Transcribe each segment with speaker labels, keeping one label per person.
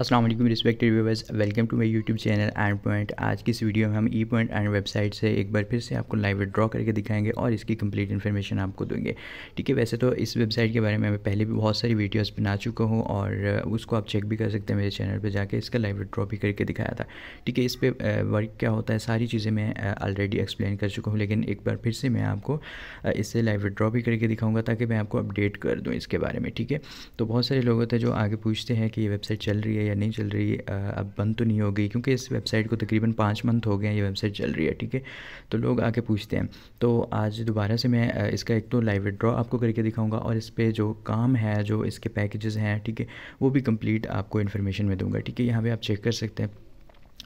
Speaker 1: Aslam respected viewers welcome to my YouTube channel and point आज की इस वीडियो में हम ई पॉइंट एंड वेबसाइट से एक बार फिर से आपको लाइव विड्रॉ करके दिखाएंगे और इसकी कंप्लीट इन्फॉर्मेशन आपको देंगे ठीक है वैसे तो इस वेबसाइट के बारे में मैं पहले भी बहुत सारी वीडियोस बना चुका हूँ और उसको आप चेक भी कर सकते हैं मेरे चैनल पर जाकर इसका लाइव विड्रॉ भी करके दिखाया था ठीक है इस पर वर्क क्या होता है सारी चीज़ें मैं ऑलरेडी एक्सप्लेन कर चुका हूँ लेकिन एक बार फिर से मैं आपको इससे लाइव विड्रॉ भी करके दिखाऊँगा ताकि मैं आपको अपडेट कर दूँ इसके बारे में ठीक है तो बहुत सारे लोग होते हैं जो आगे पूछते हैं कि ये वेबसाइट चल रही है या नहीं चल रही अब बंद तो नहीं हो गई क्योंकि इस वेबसाइट को तकरीबन पाँच मंथ हो गए हैं ये वेबसाइट चल रही है ठीक है तो लोग आके पूछते हैं तो आज दोबारा से मैं इसका एक तो लाइव ड्रॉ आपको करके दिखाऊंगा और इस पर जो काम है जो इसके पैकेजेस हैं ठीक है वो भी कंप्लीट आपको इन्फॉर्मेशन में दूंगा ठीक है यहाँ पर आप चेक कर सकते हैं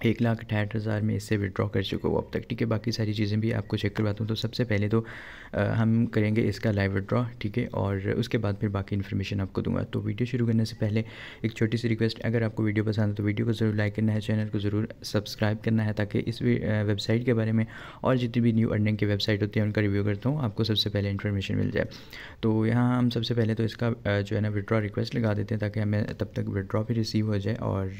Speaker 1: एक लाख अठाठ हज़ार में इससे विड्रॉ कर चुका हूँ अब तक ठीक है बाकी सारी चीज़ें भी आपको चेक करवाता हूँ तो सबसे पहले तो आ, हम करेंगे इसका लाइव विड्रॉ ठीक है और उसके बाद फिर बाकी इन्फॉर्मेशन आपको दूंगा तो वीडियो शुरू करने से पहले एक छोटी सी रिक्वेस्ट अगर आपको वीडियो पसंद है तो वीडियो को ज़रूर लाइक करना है चैनल को ज़रूर सब्सक्राइब करना है ताकि इस वेबसाइट के बारे में और जितनी भी न्यू अर्निंग की वेबसाइट होती है उनका रिव्यू करता हूँ आपको सबसे पहले इन्फॉर्मेशन मिल जाए तो यहाँ हम सबसे पहले तो इसका जो है ना विड्रॉ रिक्वेस्ट लगा देते हैं ताकि हमें तब तक विड्रॉ भी रिसीव हो जाए और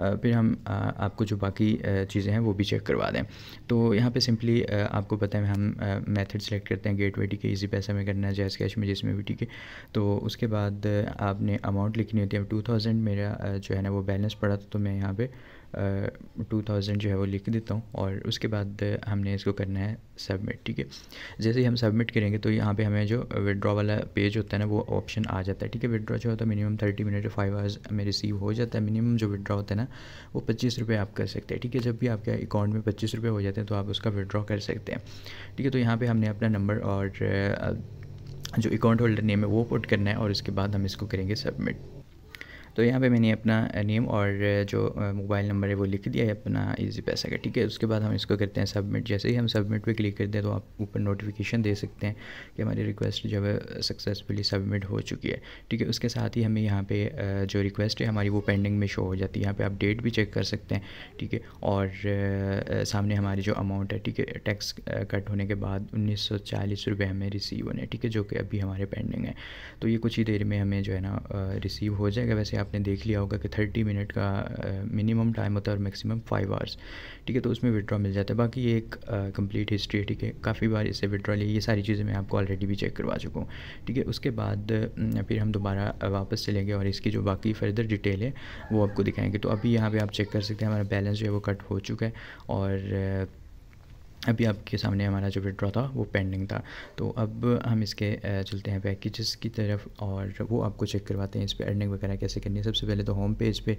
Speaker 1: फिर हम आपको जो बाकी चीज़ें हैं वो भी चेक करवा दें तो यहाँ पे सिंपली आपको पता है हम मेथड सेलेक्ट करते हैं गेट वे ठीक है ईजी पैसा में करना है जैस कैश में जिसमें भी ठीक है तो उसके बाद आपने अमाउंट लिखनी होती है टू थाउजेंड मेरा जो है ना वो बैलेंस पड़ा था तो मैं यहाँ पर टू uh, थाउजेंड जो है वो लिख देता हूँ और उसके बाद हमने इसको करना है सबमिट ठीक है जैसे ही हम सबमिट करेंगे तो यहाँ पे हमें जो विड्रॉ वाला पेज होता है ना वो ऑप्शन आ जाता है ठीक है विदड्रॉ जो होता है minimum thirty minute five hours में रिसीव हो जाता है मिनिमम जो विदड्रॉ होता है ना वो पच्चीस रुपये आप कर सकते हैं ठीक है जब भी आपके अकाउंट में पच्चीस रुपये हो जाते हैं तो आप उसका विदड्रॉ कर सकते हैं ठीक है तो यहाँ पर हमने अपना नंबर और जो अकाउंट होल्डर नेम है वो पुट करना है और उसके बाद हम इसको करेंगे सबमिट तो यहाँ पे मैंने अपना नेम और जो मोबाइल नंबर है वो लिख दिया है अपना इजी पैसा का ठीक है उसके बाद हम इसको करते हैं सबमिट जैसे ही हम सबमिट पे क्लिक करते हैं तो आप ऊपर नोटिफिकेशन दे सकते हैं कि हमारी रिक्वेस्ट जो है सक्सेसफुली सबमिट हो चुकी है ठीक है उसके साथ ही हमें यहाँ पर जो रिक्वेस्ट है हमारी वो पेंडिंग में शो हो जाती है यहाँ पर आप डेट भी चेक कर सकते हैं ठीक है और सामने हमारी जो अमाउंट है ठीक है टैक्स कट होने के बाद उन्नीस सौ चालीस रुपये हमें रिसीव होने ठीक है जो कि अभी हमारे पेंडिंग है तो ये कुछ ही देर में हमें जो है ना रिसीव हो जाएगा वैसे आप आपने देख लिया होगा कि थर्टी मिनट का मिनिमम टाइम होता है और मैक्सिमम फाइव आवर्स ठीक है तो उसमें विड्रॉ मिल जाता है बाकी ये एक कंप्लीट हिस्ट्री है ठीक है काफ़ी बार इससे विड्रॉ लिए ये सारी चीज़ें मैं आपको ऑलरेडी भी चेक करवा चुका हूँ ठीक है उसके बाद फिर हम दोबारा वापस चलेंगे और इसकी जो बाकी फर्दर डिटेल है वो आपको दिखाएंगे तो अभी यहाँ पर आप चेक कर सकते हैं हमारा बैलेंस जो है वो कट हो चुका है और अभी आपके सामने हमारा जो विड्रॉ था वो पेंडिंग था तो अब हम इसके चलते हैं पैकेजेस की तरफ और वो आपको चेक करवाते हैं इस पर अर्निंग वगैरह कैसे करनी है सबसे पहले तो होम पेज पे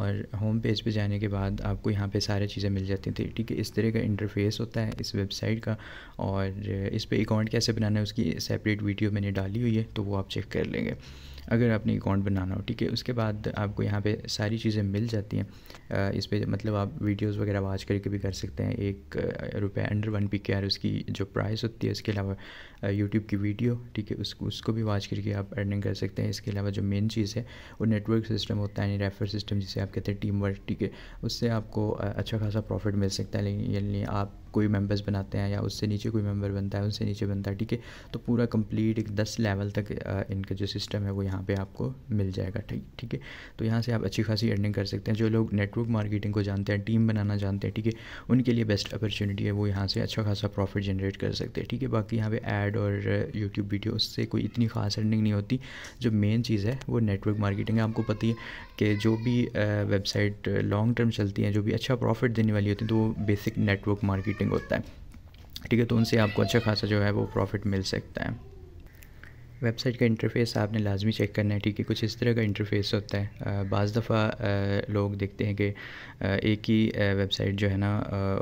Speaker 1: और होम पेज पे जाने के बाद आपको यहाँ पे सारे चीज़ें मिल जाती थी ठीक है इस तरह का इंटरफेस होता है इस वेबसाइट का और इस पर अकाउंट कैसे बनाना है उसकी सेपरेट वीडियो मैंने डाली हुई है तो वो आप चेक कर लेंगे अगर आपने अकाउंट बनाना हो ठीक है उसके बाद आपको यहाँ पे सारी चीज़ें मिल जाती हैं इस पर मतलब आप वीडियोस वगैरह वाच करके भी कर सकते हैं एक रुपये अंडर वन पी के उसकी जो प्राइस होती है इसके अलावा यूट्यूब की वीडियो ठीक है उसको उसको भी वाच करके आप अर्निंग कर सकते हैं इसके अलावा जो मेन चीज़ है वो नेटवर्क सिस्टम होता है यानी रेफर सिस्टम जिसे आप कहते हैं टीम वर्क ठीक है उससे आपको अच्छा खासा प्रॉफिट मिल सकता है लेकिन यानी आप कोई मेंबर्स बनाते हैं या उससे नीचे कोई मेंबर बनता है उनसे नीचे बनता है ठीक है तो पूरा कंप्लीट एक दस लेवल तक इनका जो सिस्टम है वो यहाँ यहाँ पे आपको मिल जाएगा ठीक ठीक है तो यहाँ से आप अच्छी खासी अर्निंग कर सकते हैं जो लोग नेटवर्क मार्केटिंग को जानते हैं टीम बनाना जानते हैं ठीक है उनके लिए बेस्ट अपॉर्चुनिटी है वो यहाँ से अच्छा खासा प्रॉफिट जनरेट कर सकते हैं ठीक है बाकी यहाँ पर ऐड और यूट्यूब वीडियो से कोई इतनी खास अर्निंग नहीं होती जो मेन चीज़ है वो नेटवर्क मार्केटिंग है आपको पता है कि जो भी वेबसाइट लॉन्ग टर्म चलती हैं जो भी अच्छा प्रॉफिट देने वाली होती है तो वो बेसिक नेटवर्क मार्केटिंग होता है ठीक है तो उनसे आपको अच्छा खासा जो है वो प्रॉफिट मिल सकता है वेबसाइट का इंटरफेस आपने लाजमी चेक करना है ठीक है कुछ इस तरह का इंटरफेस होता है बज़ दफ़ा लोग देखते हैं कि एक ही वेबसाइट जो है ना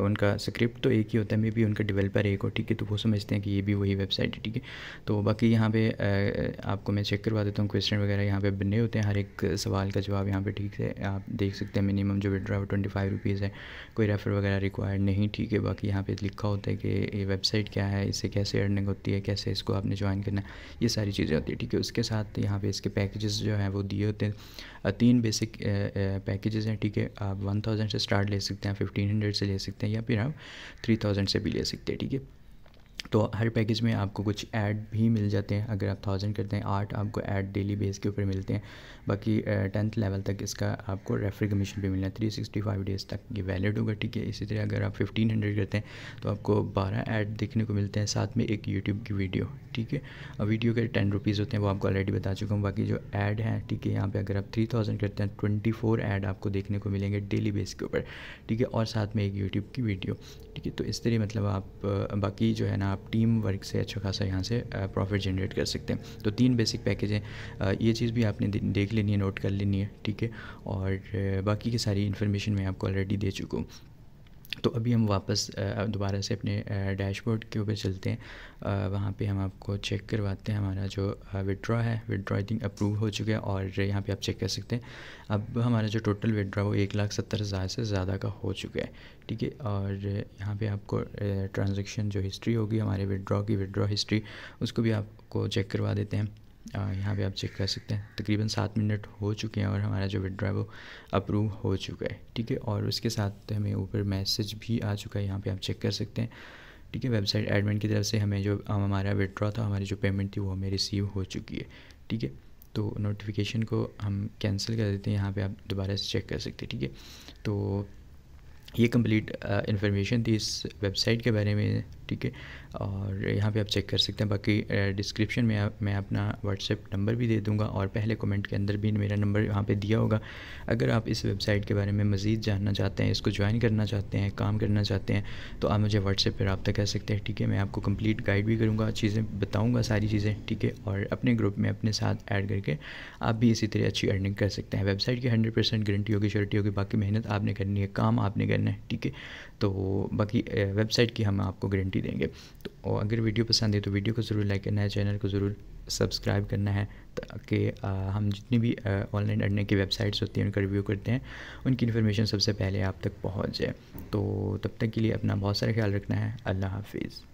Speaker 1: उनका स्क्रिप्ट तो एक ही होता है मे भी उनका डेवलपर एक हो ठीक है तो वो समझते हैं कि ये भी वही वेबसाइट है ठीक है तो बाकी यहाँ पे आपको मैं चेक करवा देता हूँ क्वेश्चन वगैरह यहाँ पे बने होते हैं हर एक सवाल का जवाब यहाँ पर ठीक से आप देख सकते हैं मिनिमम जो विड्रा वो ट्वेंटी फाइव रुपीज़ है कोई रेफ़र वगैरह रिक्वायर्ड नहीं ठीक है बाकी यहाँ पर लिखा होता है कि ये वेबसाइट क्या है इससे कैसे अर्निंग होती है कैसे इसको आपने ज्वाइन करना है ये सारी चीज़ें होती है ठीक है उसके साथ यहाँ पे इसके पैकेजेस जो हैं वो दिए होते हैं तीन बेसिक पैकेजेस हैं ठीक है आप वन थाउजेंड से स्टार्ट ले सकते हैं फिफ्टीन हंड्रेड से ले सकते हैं या फिर आप थ्री थाउजेंड से भी ले सकते हैं ठीक है तो हर पैकेज में आपको कुछ ऐड भी मिल जाते हैं अगर आप थाउजेंड करते हैं आठ आपको ऐड डेली बेस के ऊपर मिलते हैं बाकी टेंथ लेवल तक इसका आपको रेफरी कमीशन भी मिलना है थ्री सिक्सटी फाइव डेज़ तक ये वैलिड होगा ठीक है इसी तरह अगर आप फिफ्टीन हंड्रेड करते हैं तो आपको बारह ऐड देखने को मिलते हैं साथ में एक यूट्यूब की वीडियो ठीक है वीडियो के टेन रुपीज़ होते हैं वो आपको ऑलरेडी बता चुका हूँ बाकी जो ऐड है ठीक है यहाँ पर अगर आप थ्री थाउजेंड करते हैं ट्वेंटी फोर ऐड आपको देखने को मिलेंगे डेली बेस के ऊपर ठीक है और साथ में एक यूट्यूब की वीडियो ठीक है तो इस तरह मतलब आप बाकी जो है ना आप टीम वर्क से अच्छा खासा यहाँ से प्रॉफिट जनरेट कर सकते हैं तो तीन बेसिक पैकेज हैं ये चीज़ भी आपने देख लेनी है नोट कर लेनी है ठीक है और बाकी की सारी इन्फॉर्मेशन मैं आपको ऑलरेडी दे चुका हूँ तो अभी हम वापस दोबारा से अपने डैशबोर्ड के ऊपर चलते हैं वहाँ पे हम आपको चेक करवाते हैं हमारा जो विड्रॉ है विड्रॉ आई थिंक अप्रूव हो चुका है और यहाँ पे आप चेक कर सकते हैं अब हमारा जो टोटल विड्रॉ वो एक लाख सत्तर हज़ार से ज़्यादा का हो चुका है ठीक है और यहाँ पे आपको ट्रांजेक्शन जो हिस्ट्री होगी हमारे विड्रॉ की विड्रॉ हिस्ट्री उसको भी आपको चेक करवा देते हैं यहाँ पे आप चेक कर सकते हैं तकरीबन सात मिनट हो चुके हैं और हमारा जो विड्रा है वो अप्रूव हो चुका है ठीक है और उसके साथ हमें ऊपर मैसेज भी आ चुका है यहाँ पे आप चेक कर सकते हैं ठीक है वेबसाइट एडमिन की तरफ से हमें जो हमारा विड्रा था हमारी जो पेमेंट थी वो हमें रिसीव हो चुकी है ठीक है तो नोटिफिकेशन को हम कैंसिल कर देते हैं यहाँ पर आप दोबारा से चेक कर सकते हैं ठीक है तो ये कम्प्लीट इन्फॉर्मेशन थी इस वेबसाइट के बारे में ठीक है और यहाँ पे आप चेक कर सकते हैं बाकी डिस्क्रिप्शन में आ, मैं अपना व्हाट्सएप नंबर भी दे दूँगा और पहले कमेंट के अंदर भी मेरा नंबर यहाँ पे दिया होगा अगर आप इस वेबसाइट के बारे में मज़ीद जानना चाहते हैं इसको ज्वाइन करना चाहते हैं काम करना चाहते हैं तो आप मुझे व्हाट्सएप पर रबता कर सकते हैं ठीक है मैं आपको कम्प्लीट गाइड भी करूँगा चीज़ें बताऊँगा सारी चीज़ें ठीक है और अपने ग्रुप में अपने साथ ऐड करके आप भी इसी तरह अच्छी अर्निंग कर सकते हैं वेबसाइट की हंड्रेड परसेंट गारंटी होगी श्योरिटी होगी बाकी मेहनत आपने करनी है काम आपने करना है ठीक है तो बाकी वेबसाइट की हम आपको गारंटी देंगे तो अगर वीडियो पसंद है तो वीडियो को ज़रूर लाइक करना है चैनल को ज़रूर सब्सक्राइब करना है ताकि हम जितनी भी ऑनलाइन अर्निंग की वेबसाइट्स होती हैं उनका रिव्यू करते हैं उनकी इन्फॉर्मेशन सबसे पहले आप तक पहुँच जाए तो तब तक के लिए अपना बहुत सारा ख्याल रखना है अल्लाह हाफिज़